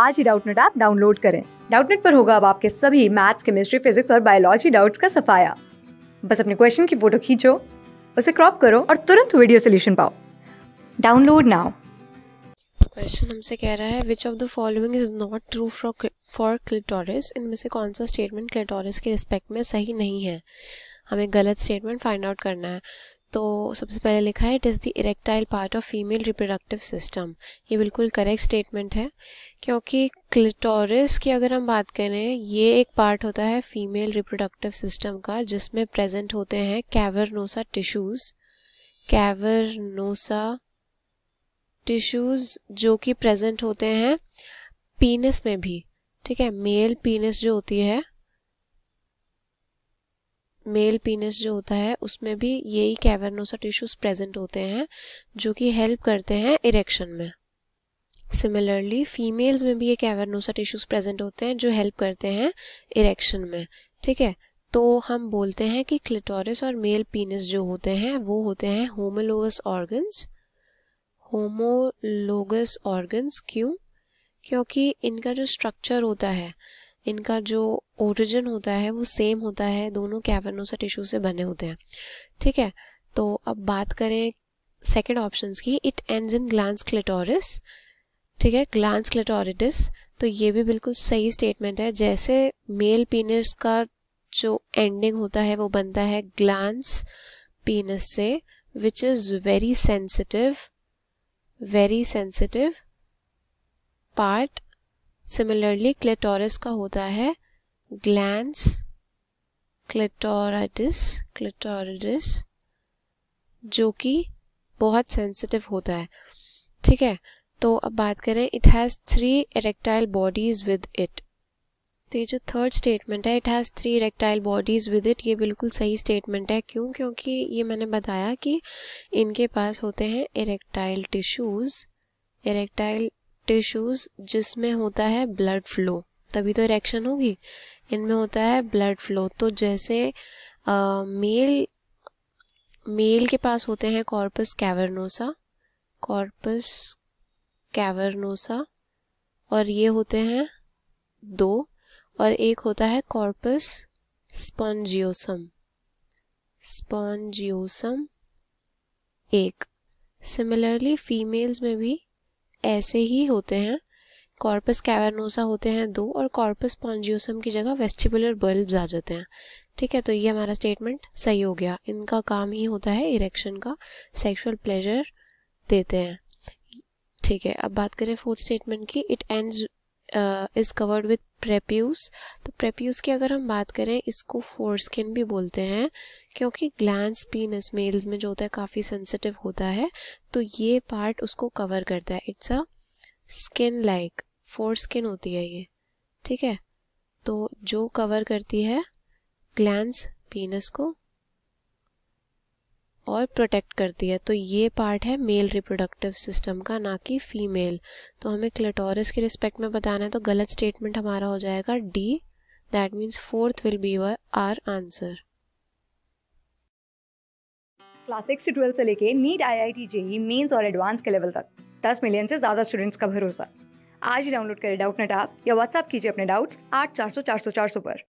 आज ही Doubtnut app download करें डाउटनेट पर होगा अब आपके सभी मैथ्स केमिस्ट्री फिजिक्स और बायोलॉजी डाउट्स का सफाया बस अपने क्वेश्चन की फोटो खींचो उसे क्रॉप करो और तुरंत वीडियो सोल्यूशन पाओ डाउनलोड नाउ क्वेश्चन हमसे कह रहा है which of the following is not true for clitoris इनमें से कौन सा स्टेटमेंट क्लिटोरिस के रिस्पेक्ट में सही नहीं है हमें गलत स्टेटमेंट फाइंड आउट करना है तो सबसे पहले लिखा है it is the erectile part of female reproductive system ये बिल्कुल करेक्ट स्टेटमेंट है क्योंकि क्लिटोरिस की अगर हम बात करें ये एक पार्ट होता है फीमेल रिप्रोडक्टिव सिस्टम का जिसमें प्रेजेंट होते हैं कैवरनोसा टिश्यूज़ कैवरनोसा टिश्यूज़ जो कि प्रेजेंट होते हैं पीनस में भी ठीक है मेल पीनस जो होती है मेल पीनस जो होता है उसमें भी यही कैवर्नोसा टिश्यूज प्रेजेंट होते हैं जो कि हेल्प करते हैं इरेक्शन में सिमिलरली फीमेल्स में भी ये कैवर्नोसा टिश्यूज प्रेजेंट होते हैं जो हेल्प करते हैं इरेक्शन में ठीक है तो हम बोलते हैं कि क्लिटोरिस और मेल पीनस जो होते हैं वो होते हैं होमोलोगस ऑर्गन्स होमोलोगस ऑर्गन्स क्यों क्योंकि इनका जो स्ट्रक्चर होता है इनका जो ओरिजिन होता है वो सेम होता है दोनों कैवर्नोसा टिश्यू से बने होते हैं ठीक है तो अब बात करें सेकेंड ऑप्शन की it end in glans clitoris ठीक है ग्लांस क्लेटोरिटिस तो ये भी बिल्कुल सही स्टेटमेंट है जैसे मेल पीनस का जो एंडिंग होता है वो बनता है ग्लांस पीनस से which is very sensitive very sensitive part similarly clitoris का होता है ग्लैंड क्लेटोराइटिस क्लेटोरिडिस जो कि बहुत सेंसिटिव होता है ठीक है तो अब बात करें it has three erectile bodies with it तो ये जो थर्ड स्टेटमेंट है it has three erectile bodies with it ये बिल्कुल सही स्टेटमेंट है क्यों क्योंकि ये मैंने बताया कि इनके पास होते हैं इरेक्टाइल टिश्यूज़ इरेक्टाइल टिश्यूज जिसमें होता है ब्लड फ्लो तभी तो इरेक्शन होगी इनमें होता है ब्लड फ्लो तो जैसे मेल मेल के पास होते हैं कॉर्पस कैवरनोसा कॉर्पस कैवरनोसा और ये होते हैं दो और एक होता है कॉर्पस स्पॉन्जियोसम स्पॉन्जियोसम एक सिमिलरली फीमेल्स में भी ऐसे ही होते हैं कॉर्पस कैवरनोसा होते हैं दो और कॉर्पस पॉन्जियोसम की जगह वेस्टिबुलर बल्ब्स आ जाते हैं ठीक है तो ये हमारा स्टेटमेंट सही हो गया इनका काम ही होता है इरेक्शन का सेक्सुअल प्लेजर देते हैं ठीक है अब बात करें फोर्थ स्टेटमेंट की it ends is covered with prepuce तो प्रेप्यूस की अगर हम बात करें इसको फोर स्किन भी बोलते हैं क्योंकि ग्लैंड पीनस मेल्स में जो होता है काफ़ी सेंसिटिव होता है तो ये पार्ट उसको कवर करता है it's a skin like foreskin होती है ये ठीक है तो जो कवर करती है ग्लैंड पीनस को और प्रोटेक्ट करती है तो ये पार्ट है मेल रिप्रोडक्टिव सिस्टम का ना कि फीमेल तो हमें क्लेटोरिस के रिस्पेक्ट में बताना है तो गलत स्टेटमेंट हमारा हो जाएगा D that means fourth will be our answer class six से ट्वेल्थ से लेके NEET I I T JEE mains और एडवांस के लेवल तक दस मिलियन से ज़्यादा स्टूडेंट्स का भरोसा आज ही डाउनलोड करें डाउट नेट आप या व्हाट्सअप कीजिए अपने डाउट्स आठ चार सौ चार सौ चार सौ पर